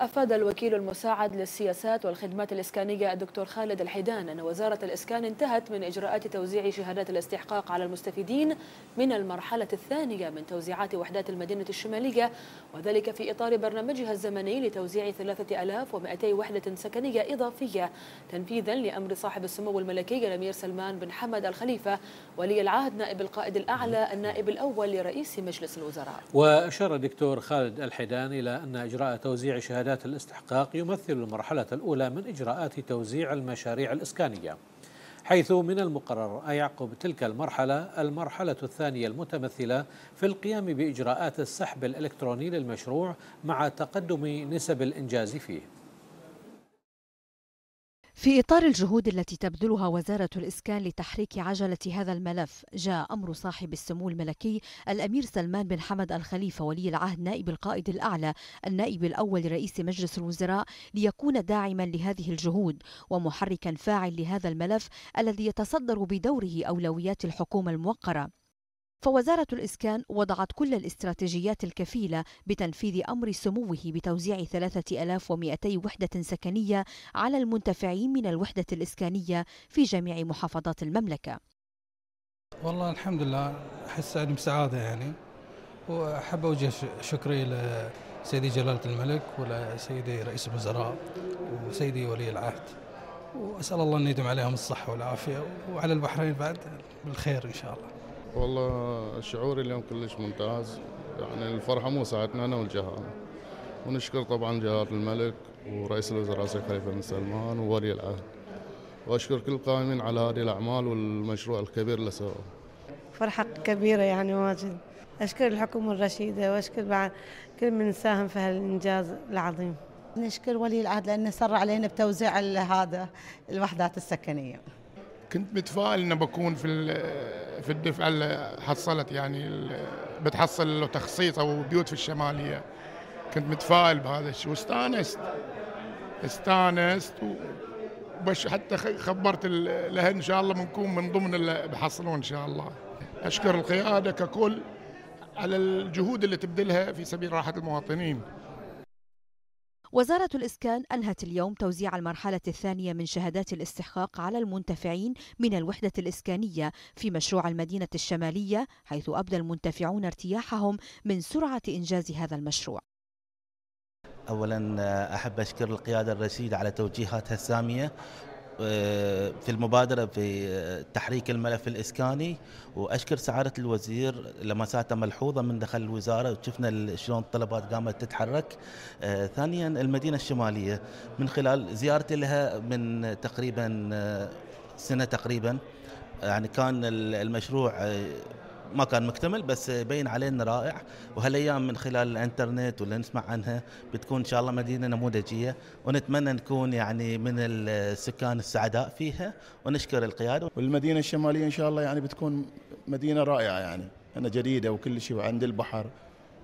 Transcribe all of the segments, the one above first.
أفاد الوكيل المساعد للسياسات والخدمات الإسكانية الدكتور خالد الحيدان أن وزارة الإسكان انتهت من إجراءات توزيع شهادات الاستحقاق على المستفيدين من المرحلة الثانية من توزيعات وحدات المدينة الشمالية وذلك في إطار برنامجها الزمني لتوزيع 3200 وحدة سكنية إضافية تنفيذا لأمر صاحب السمو الملكي الأمير سلمان بن حمد الخليفة ولي العهد نائب القائد الأعلى النائب الأول لرئيس مجلس الوزراء وأشار الدكتور خالد الحيدان إلى أن إجراء توزيع شهادات اجتهادات الاستحقاق يمثل المرحلة الأولى من إجراءات توزيع المشاريع الإسكانية حيث من المقرر أن يعقب تلك المرحلة المرحلة الثانية المتمثلة في القيام بإجراءات السحب الإلكتروني للمشروع مع تقدم نسب الإنجاز فيه في إطار الجهود التي تبذلها وزارة الإسكان لتحريك عجلة هذا الملف جاء أمر صاحب السمو الملكي الأمير سلمان بن حمد الخليفة ولي العهد نائب القائد الأعلى النائب الأول لرئيس مجلس الوزراء ليكون داعما لهذه الجهود ومحركا فاعل لهذا الملف الذي يتصدر بدوره أولويات الحكومة الموقرة فوزارة الإسكان وضعت كل الاستراتيجيات الكفيلة بتنفيذ أمر سموه بتوزيع 3200 وحدة سكنية على المنتفعين من الوحدة الإسكانية في جميع محافظات المملكة والله الحمد لله أحس أني بسعادة يعني وأحب أوجه شكري لسيدي جلالة الملك ولسيدي رئيس الوزراء وسيدي ولي العهد وأسأل الله أن يدم عليهم الصحة والعافية وعلى البحرين بعد بالخير إن شاء الله والله شعوري اليوم كلش ممتاز يعني الفرحه مو ساعتنا انا والجهاز ونشكر طبعا جلاله الملك ورئيس الوزراء السيد خليفه بن سلمان وولي العهد واشكر كل القائمين على هذه الاعمال والمشروع الكبير اللي سووه. فرحه كبيره يعني واجد اشكر الحكومه الرشيده واشكر بعد كل من ساهم في هالانجاز العظيم. نشكر ولي العهد لانه سر علينا بتوزيع هذا الوحدات السكنيه. كنت متفائل اني بكون في في الدفعه اللي حصلت يعني بتحصل له تخصيص او بيوت في الشماليه كنت متفائل بهذا الشيء واستانست استانست وبش حتى خبرت الاهل ان شاء الله بنكون من ضمن اللي بحصلون ان شاء الله اشكر القياده ككل على الجهود اللي تبذلها في سبيل راحه المواطنين وزارة الإسكان أنهت اليوم توزيع المرحلة الثانية من شهادات الاستحقاق على المنتفعين من الوحدة الإسكانية في مشروع المدينة الشمالية حيث أبدى المنتفعون ارتياحهم من سرعة إنجاز هذا المشروع اولا احب اشكر القياده الرشيده على توجيهاتها الساميه آه، في المبادرة في آه، تحريك الملف الإسكاني وأشكر سعادة الوزير لمساته ملحوظة من دخل الوزارة وشفنا شلون الطلبات قامت تتحرك آه، ثانيا المدينة الشمالية من خلال زيارتي لها من تقريبا سنة تقريبا يعني كان المشروع ما كان مكتمل بس بين علينا رائع وهالايام من خلال الانترنت واللي نسمع عنها بتكون ان شاء الله مدينه نموذجيه ونتمنى نكون يعني من السكان السعداء فيها ونشكر القياده والمدينه الشماليه ان شاء الله يعني بتكون مدينه رائعه يعني انها جديده وكل شيء وعند البحر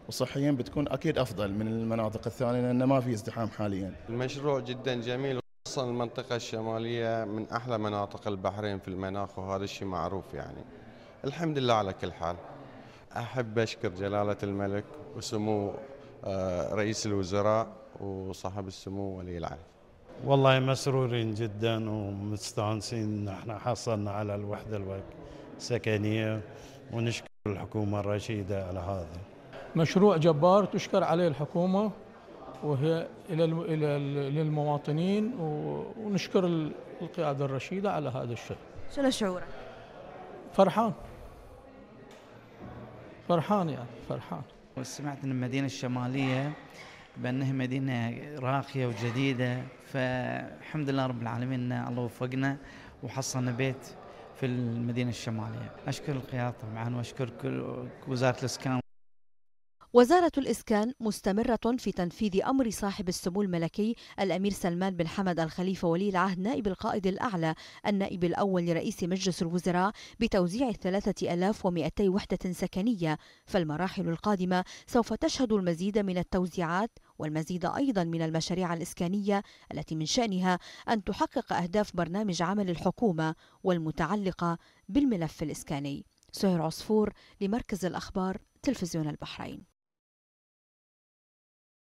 وصحيا بتكون اكيد افضل من المناطق الثانيه لان ما في ازدحام حاليا. المشروع جدا جميل خصوصا المنطقه الشماليه من احلى مناطق البحرين في المناخ وهذا الشيء معروف يعني. الحمد لله على كل حال أحب أشكر جلالة الملك وسمو آه، رئيس الوزراء وصاحب السمو ولي العهد والله مسرورين جدا ومستانسين نحن حصلنا على الوحدة السكنية ونشكر الحكومة الرشيدة على هذا مشروع جبار تشكر عليه الحكومة وهي إلى للمواطنين ونشكر القيادة الرشيدة على هذا الشيء شنو شعورك؟ فرحان فرحان يعني فرحان وسمعت ان المدينه الشماليه بانها مدينه راقيه وجديده فالحمد لله رب العالمين ان الله وفقنا وحصلنا بيت في المدينه الشماليه اشكر القيادة طبعا واشكر كل وزاره الاسكان وزارة الإسكان مستمرة في تنفيذ أمر صاحب السمو الملكي الأمير سلمان بن حمد الخليفة ولي العهد نائب القائد الأعلى النائب الأول لرئيس مجلس الوزراء بتوزيع 3200 وحدة سكنية فالمراحل القادمة سوف تشهد المزيد من التوزيعات والمزيد أيضا من المشاريع الإسكانية التي من شأنها أن تحقق أهداف برنامج عمل الحكومة والمتعلقة بالملف الإسكاني سهير عصفور لمركز الأخبار تلفزيون البحرين